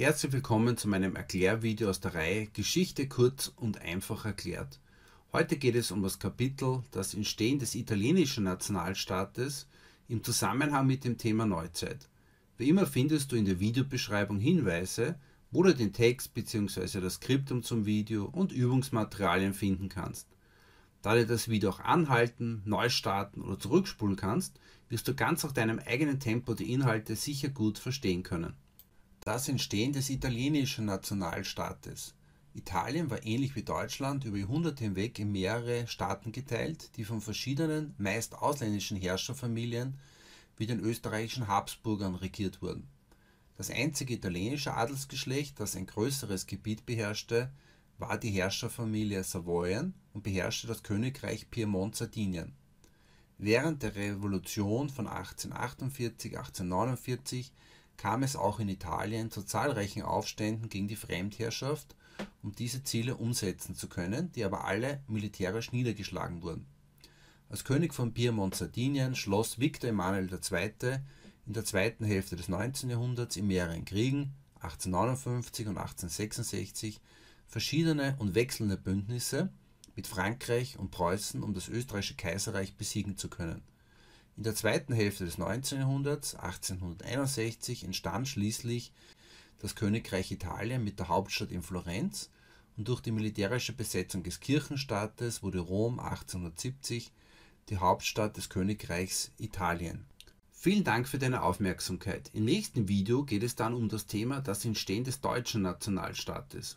Herzlich willkommen zu meinem Erklärvideo aus der Reihe Geschichte kurz und einfach erklärt. Heute geht es um das Kapitel Das Entstehen des italienischen Nationalstaates im Zusammenhang mit dem Thema Neuzeit. Wie immer findest du in der Videobeschreibung Hinweise, wo du den Text bzw. das Skriptum zum Video und Übungsmaterialien finden kannst. Da du das Video auch anhalten, neu starten oder zurückspulen kannst, wirst du ganz nach deinem eigenen Tempo die Inhalte sicher gut verstehen können das Entstehen des italienischen Nationalstaates. Italien war ähnlich wie Deutschland über Jahrhunderte hinweg in mehrere Staaten geteilt, die von verschiedenen, meist ausländischen Herrscherfamilien wie den österreichischen Habsburgern regiert wurden. Das einzige italienische Adelsgeschlecht, das ein größeres Gebiet beherrschte, war die Herrscherfamilie Savoyen und beherrschte das Königreich Piemont-Sardinien. Während der Revolution von 1848-1849 kam es auch in Italien zu zahlreichen Aufständen gegen die Fremdherrschaft, um diese Ziele umsetzen zu können, die aber alle militärisch niedergeschlagen wurden. Als König von Piemont Sardinien schloss Viktor Emanuel II. in der zweiten Hälfte des 19. Jahrhunderts in mehreren Kriegen 1859 und 1866 verschiedene und wechselnde Bündnisse mit Frankreich und Preußen, um das österreichische Kaiserreich besiegen zu können in der zweiten Hälfte des 19. Jahrhunderts, 1861, entstand schließlich das Königreich Italien mit der Hauptstadt in Florenz und durch die militärische Besetzung des Kirchenstaates wurde Rom 1870 die Hauptstadt des Königreichs Italien. Vielen Dank für deine Aufmerksamkeit. Im nächsten Video geht es dann um das Thema das Entstehen des deutschen Nationalstaates.